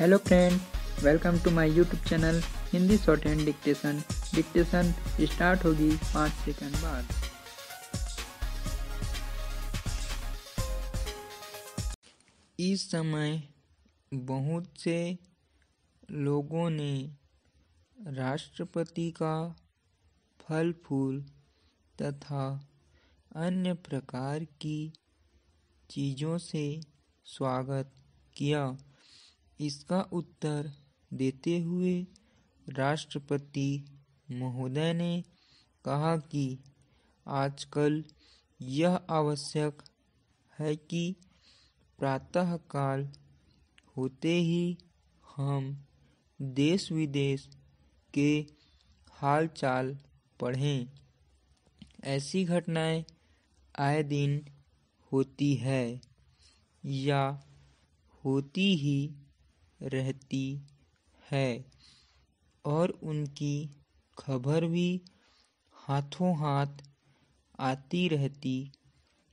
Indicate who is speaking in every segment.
Speaker 1: hello friend welcome to my YouTube channel Hindi shorthand dictation dictation start होगी पाँच second बाद इस समय बहुत से लोगों ने राष्ट्रपति का फल फूल तथा अन्य प्रकार की चीज़ों से स्वागत किया इसका उत्तर देते हुए राष्ट्रपति महोदय ने कहा कि आजकल यह आवश्यक है कि प्रातःकाल होते ही हम देश विदेश के हालचाल पढ़ें ऐसी घटनाएं आए दिन होती है या होती ही रहती है और उनकी खबर भी हाथों हाथ आती रहती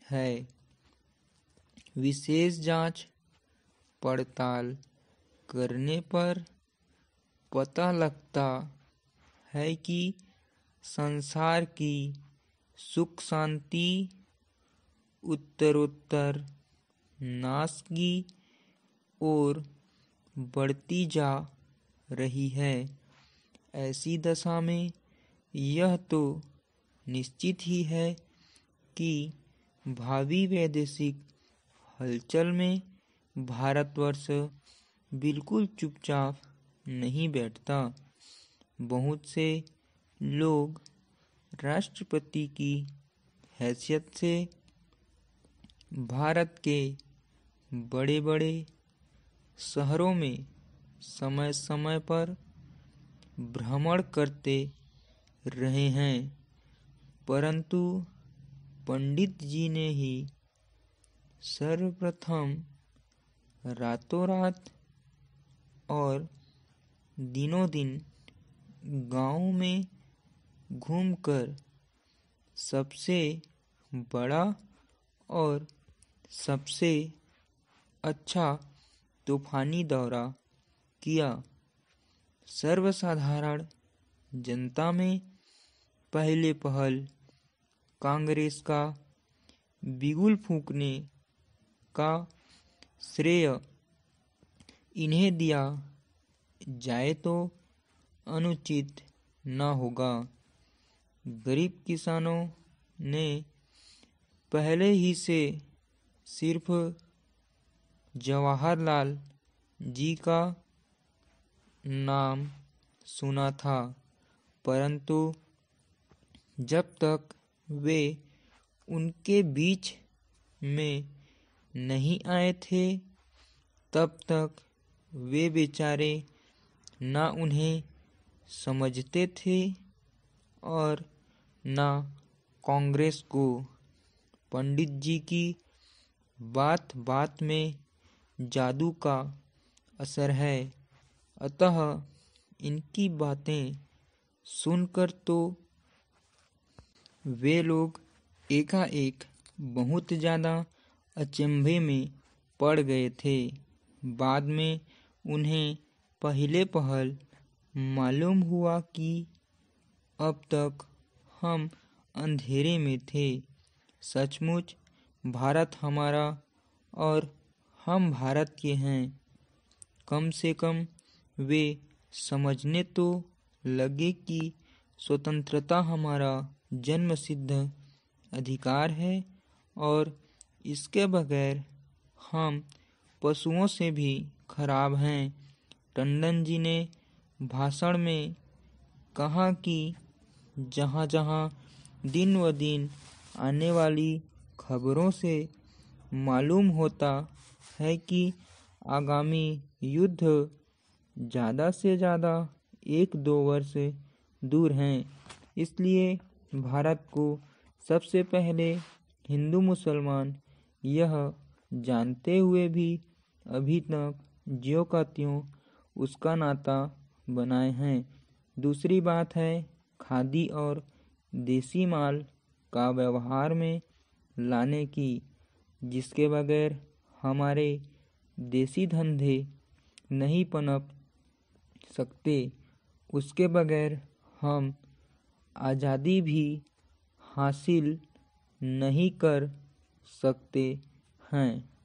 Speaker 1: है विशेष जांच पड़ताल करने पर पता लगता है कि संसार की सुख शांति उत्तरोत्तर नाश की और बढ़ती जा रही है ऐसी दशा में यह तो निश्चित ही है कि भावी वैदेशिक हलचल में भारतवर्ष बिल्कुल चुपचाप नहीं बैठता बहुत से लोग राष्ट्रपति की हैसियत से भारत के बड़े बड़े शहरों में समय समय पर भ्रमण करते रहे हैं परंतु पंडित जी ने ही सर्वप्रथम रातों रात और दिनों दिन गाँव में घूमकर सबसे बड़ा और सबसे अच्छा तूफानी दौरा किया सर्वसाधारण जनता में पहले पहल कांग्रेस का बिगुल फूकने का श्रेय इन्हें दिया जाए तो अनुचित न होगा गरीब किसानों ने पहले ही से सिर्फ जवाहरलाल जी का नाम सुना था परंतु जब तक वे उनके बीच में नहीं आए थे तब तक वे बेचारे ना उन्हें समझते थे और ना कांग्रेस को पंडित जी की बात बात में जादू का असर है अतः इनकी बातें सुनकर तो वे लोग एकाएक बहुत ज़्यादा अचंभे में पड़ गए थे बाद में उन्हें पहले पहल मालूम हुआ कि अब तक हम अंधेरे में थे सचमुच भारत हमारा और हम भारत के हैं कम से कम वे समझने तो लगे कि स्वतंत्रता हमारा जन्मसिद्ध अधिकार है और इसके बगैर हम पशुओं से भी खराब हैं टंडन जी ने भाषण में कहा कि जहाँ जहाँ दिन व दिन आने वाली खबरों से मालूम होता है कि आगामी युद्ध ज़्यादा से ज़्यादा एक दो वर्ष दूर हैं इसलिए भारत को सबसे पहले हिंदू मुसलमान यह जानते हुए भी अभी तक ज्यो का त्यों उसका नाता बनाए हैं दूसरी बात है खादी और देसी माल का व्यवहार में लाने की जिसके बगैर हमारे देसी धंधे नहीं पनप सकते उसके बगैर हम आज़ादी भी हासिल नहीं कर सकते हैं